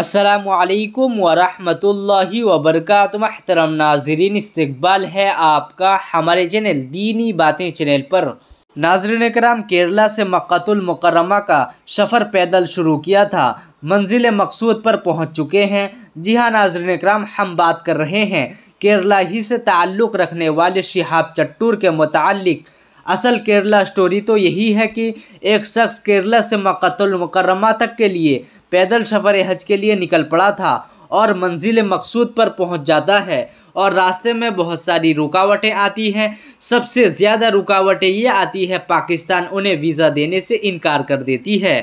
असलकम वरहमल वबरक महतरम नाजरीन इस्तबाल है आपका हमारे चैनल दीनी बातें चैनल पर नाजरन कराम केरला से मक्तुलमकरमा का सफ़र पैदल शुरू किया था मंजिल मकसूद पर पहुंच चुके हैं जी हाँ नाजरन कराम हम बात कर रहे हैं केरला ही से ताल्लुक़ रखने वाले शिहाब चट्टूर के मतलब असल केरला स्टोरी तो यही है कि एक शख्स केरला से मकतुलमकरमा तक के लिए पैदल सफ़र हज के लिए निकल पड़ा था और मंजिल मकसूद पर पहुंच जाता है और रास्ते में बहुत सारी रुकावटें आती हैं सबसे ज़्यादा रुकावटें ये आती है पाकिस्तान उन्हें वीज़ा देने से इनकार कर देती है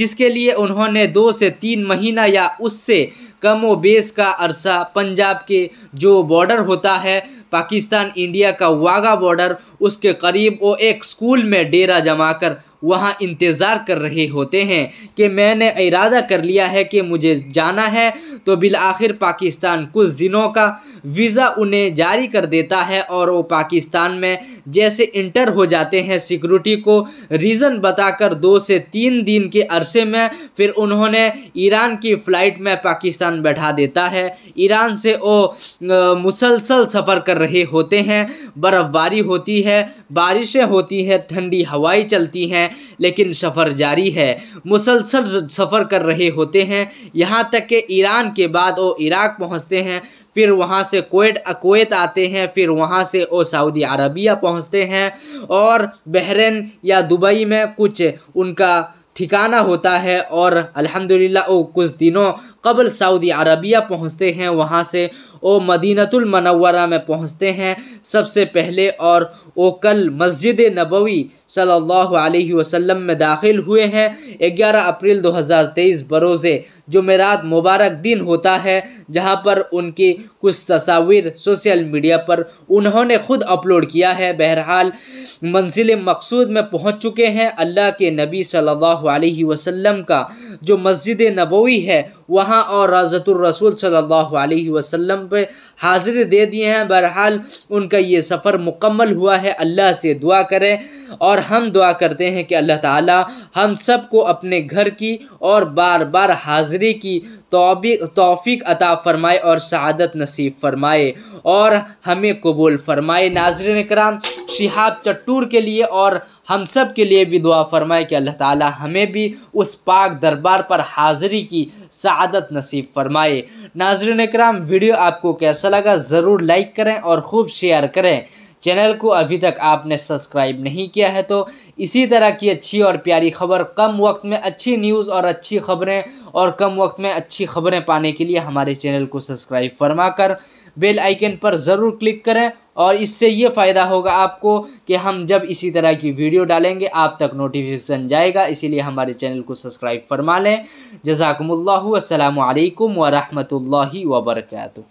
जिसके लिए उन्होंने दो से तीन महीना या उससे कम व बेस का अरसा पंजाब के जो बॉर्डर होता है पाकिस्तान इंडिया का वाघा बॉर्डर उसके करीब वो एक स्कूल में डेरा जमा कर वहाँ इंतज़ार कर रहे होते हैं कि मैंने इरादा कर लिया है कि मुझे जाना है तो बिल आखिर पाकिस्तान कुछ दिनों का वीज़ा उन्हें जारी कर देता है और वो पाकिस्तान में जैसे इंटर हो जाते हैं सिक्योरिटी को रीज़न बताकर दो से तीन दिन के अरसे में फिर उन्होंने ईरान की फ़्लाइट में पाकिस्तान बैठा देता है ईरान से वो मुसलसल सफ़र कर रहे होते हैं बर्फ़बारी होती है बारिशें होती हैं ठंडी हवाएं चलती हैं लेकिन सफ़र जारी है मुसलसल सफ़र कर रहे होते हैं यहाँ तक कि ईरान के बाद वो इराक़ पहुँचते हैं फिर वहाँ से कोट अकोत आते हैं फिर वहाँ से वो सऊदी अरबिया पहुँचते हैं और बहरेन या दुबई में कुछ उनका ठिकाना होता है और अल्हम्दुलिल्लाह ओ कुछ दिनों कबल सऊदी अरबिया पहुंचते हैं वहां से वो मदीनतुल मनवरा में पहुंचते हैं सबसे पहले और वो कल मस्जिद नबवी सल्लल्लाहु अलैहि वसल्लम में दाखिल हुए हैं 11 अप्रैल 2023 बरोज़े जुमेरात मुबारक दिन होता है जहां पर उनकी कुछ तस्वीर सोशल मीडिया पर उन्होंने खुद अपलोड किया है बहरहाल मंजिल मकसूद में पहुँच चुके हैं अल्लाह के नबी सल्लल्लाहु अलैहि वसल्लम का जो मस्जिद नबोई है वहाँ और रसूल सल्लल्लाहु अलैहि वसल्लम पे हाजिर दे दिए हैं बहरहाल उनका ये सफ़र मुकम्मल हुआ है अल्लाह से दुआ करें और हम दुआ करते हैं कि अल्लाह ताला हम सब को अपने घर की और बार बार हाजिरी की तोफ़ी अता फ़रमाए और सआदत नसीब फ़रमाए और हमें कबूल फ़रमाए नाजरन कराम शिहाब चट्टूर के लिए और हम सब के लिए भी दुआ फरमाए कि अल्लाह ताला हमें भी उस पाक दरबार पर हाज़िरी की सदत नसीब फरमाए नाजरन कराम वीडियो आपको कैसा लगा ज़रूर लाइक करें और ख़ूब शेयर करें चैनल को अभी तक आपने सब्सक्राइब नहीं किया है तो इसी तरह की अच्छी और प्यारी खबर कम वक्त में अच्छी न्यूज़ और अच्छी खबरें और कम वक्त में अच्छी खबरें पाने के लिए हमारे चैनल को सब्सक्राइब फरमा कर बेल आइकन पर ज़रूर क्लिक करें और इससे ये फ़ायदा होगा आपको कि हम जब इसी तरह की वीडियो डालेंगे आप तक नोटिफिकेशन जाएगा इसीलिए हमारे चैनल को सब्सक्राइब फरमा लें जजाकम्ल अल्लाम वरहमल वर्का